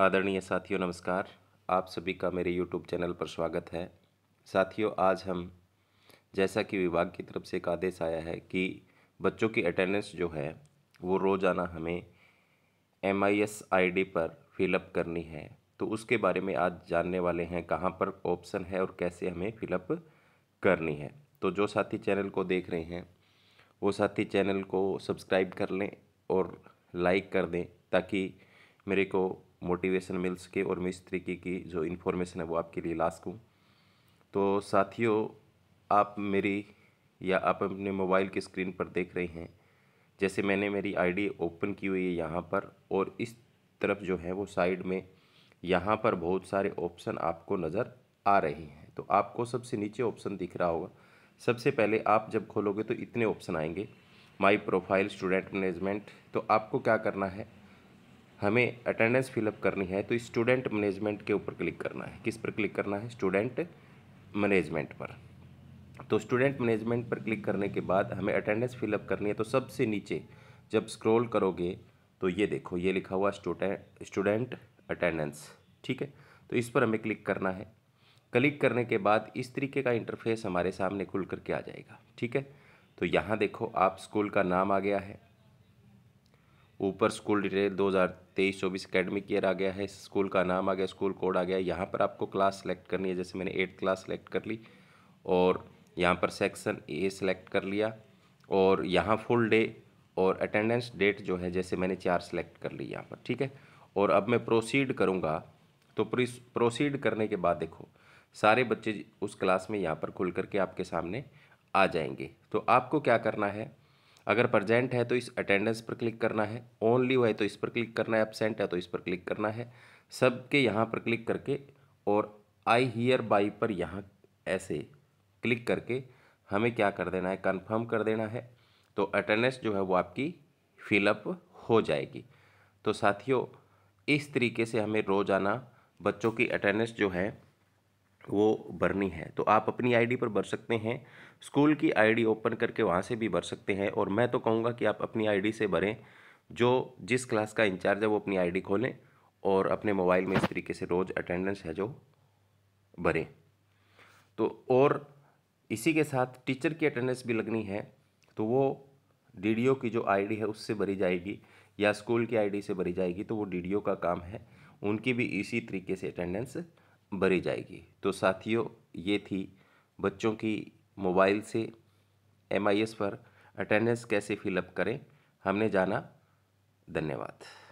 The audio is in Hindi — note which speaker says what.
Speaker 1: आदरणीय साथियों नमस्कार आप सभी का मेरे यूट्यूब चैनल पर स्वागत है साथियों आज हम जैसा कि विभाग की तरफ से एक आदेश आया है कि बच्चों की अटेंडेंस जो है वो रोज़ाना हमें M I S I D पर फिलअप करनी है तो उसके बारे में आज जानने वाले हैं कहाँ पर ऑप्शन है और कैसे हमें फिलअप करनी है तो जो साथी चैनल को देख रहे हैं वो साथी चैनल को सब्सक्राइब कर लें और लाइक कर दें ताकि मेरे को मोटिवेशन मिल सके और मैं इस तरीके की जो इन्फॉर्मेशन है वो आपके लिए ला सकूँ तो साथियों आप मेरी या आप अपने मोबाइल की स्क्रीन पर देख रहे हैं जैसे मैंने मेरी आईडी ओपन की हुई है यहाँ पर और इस तरफ जो है वो साइड में यहाँ पर बहुत सारे ऑप्शन आपको नज़र आ रहे हैं तो आपको सबसे नीचे ऑप्शन दिख रहा होगा सबसे पहले आप जब खोलोगे तो इतने ऑप्शन आएंगे माई प्रोफाइल स्टूडेंट मैनेजमेंट तो आपको क्या करना है हमें अटेंडेंस फिलअप करनी है तो स्टूडेंट मैनेजमेंट के ऊपर क्लिक करना है किस पर क्लिक करना है स्टूडेंट मैनेजमेंट पर तो स्टूडेंट मैनेजमेंट पर क्लिक करने के बाद हमें अटेंडेंस फिलअप करनी है तो सबसे नीचे जब स्क्रॉल करोगे तो ये देखो ये लिखा हुआ स्टूडेंट स्टूडेंट अटेंडेंस ठीक है तो इस पर हमें क्लिक करना है क्लिक करने के बाद इस तरीके का इंटरफेस हमारे सामने खुल करके आ जाएगा ठीक है तो यहाँ देखो आप स्कूल का नाम आ गया है ऊपर स्कूल डिटेल 2023-24 एकेडमिक ईयर आ गया है स्कूल का नाम आ गया स्कूल कोड आ गया यहाँ पर आपको क्लास सेलेक्ट करनी है जैसे मैंने एट्थ क्लास सेलेक्ट कर ली और यहाँ पर सेक्शन ए सेलेक्ट कर लिया और यहाँ फुल डे और अटेंडेंस डेट जो है जैसे मैंने चार सेलेक्ट कर ली यहाँ पर ठीक है और अब मैं प्रोसीड करूँगा तो प्रोसीड करने के बाद देखो सारे बच्चे उस क्लास में यहाँ पर खुल करके आपके सामने आ जाएंगे तो आपको क्या करना है अगर प्रजेंट है तो इस अटेंडेंस पर क्लिक करना है ओनली लीव है तो इस पर क्लिक करना है एबसेंट है तो इस पर क्लिक करना है सब के यहाँ पर क्लिक करके और आई हीयर बाई पर यहाँ ऐसे क्लिक करके हमें क्या कर देना है कन्फर्म कर देना है तो अटेंडेंस जो है वो आपकी फिलअप हो जाएगी तो साथियों इस तरीके से हमें रोज़ाना बच्चों की अटेंडेंस जो है वो भरनी है तो आप अपनी आईडी पर भर सकते हैं स्कूल की आईडी ओपन करके वहाँ से भी भर सकते हैं और मैं तो कहूँगा कि आप अपनी आईडी से भरें जो जिस क्लास का इंचार्ज है वो अपनी आईडी खोलें और अपने मोबाइल में इस तरीके से रोज़ अटेंडेंस है जो भरें तो और इसी के साथ टीचर की अटेंडेंस भी लगनी है तो वो डी की जो आई है उससे भरी जाएगी या स्कूल की आई से भरी जाएगी तो वो डी का काम है उनकी भी इसी तरीके से अटेंडेंस भरी जाएगी तो साथियों ये थी बच्चों की मोबाइल से एम पर अटेंडेंस कैसे फिलअप करें हमने जाना धन्यवाद